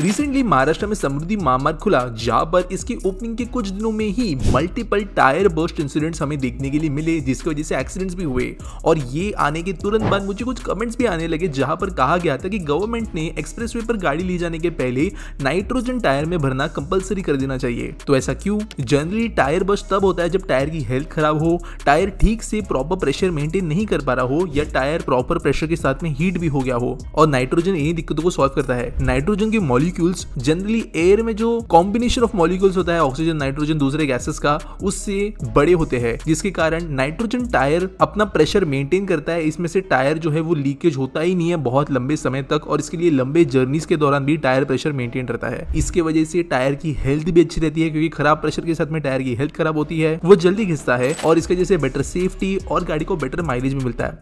recently Maharashtra में समृद्धि मामार खुला जहाँ पर इसके ओपनिंग के कुछ दिनों में ही मल्टीपल टायर बर्स्ट इंसिडेंट्स हमें देखने के लिए मिले जिसकी वजह से एक्सीडेंट्स भी हुए और ये आने के तुरंत बाद मुझे कुछ कमेंट्स भी आने लगे जहां पर कहा गया था कि गवर्नमेंट ने एक्सप्रेस पर गाड़ी ले जाने के पहले नाइट्रोजन टायर में भरना कंपल्सरी कर देना चाहिए तो ऐसा क्यों जनरली टायर बर्स्ट तब होता है जब टायर की हेल्थ खराब हो टायर ठीक से प्रॉपर प्रेशर मेंटेन नहीं कर पा रहा हो या टायर प्रॉपर प्रेशर के साथ में हीट भी हो गया हो और नाइट्रोजन इन्हीं दिक्कतों को सॉल्व करता है नाइट्रोजन की मॉलिक्यूल्स जनरली एयर में जो कॉम्बिनेशन ऑफ मॉलिक्यूल्स होता है ऑक्सीजन नाइट्रोजन दूसरे गैसेस का उससे बड़े होते हैं जिसके कारण नाइट्रोजन टायर अपना प्रेशर मेंटेन करता है इसमें से टायर जो है वो लीकेज होता ही नहीं है बहुत लंबे समय तक और इसके लिए लंबे जर्नीस के दौरान भी टायर प्रेशर मेंटेन रहता है इसके वजह से टायर की हेल्थ भी अच्छी रहती है क्योंकि खराब प्रेशर के साथ में टायर की हेल्थ खराब होती है वो जल्दी घिसता है और इसकी वजह से बेटर सेफ्टी और गाड़ी को बेटर माइलेज भी मिलता है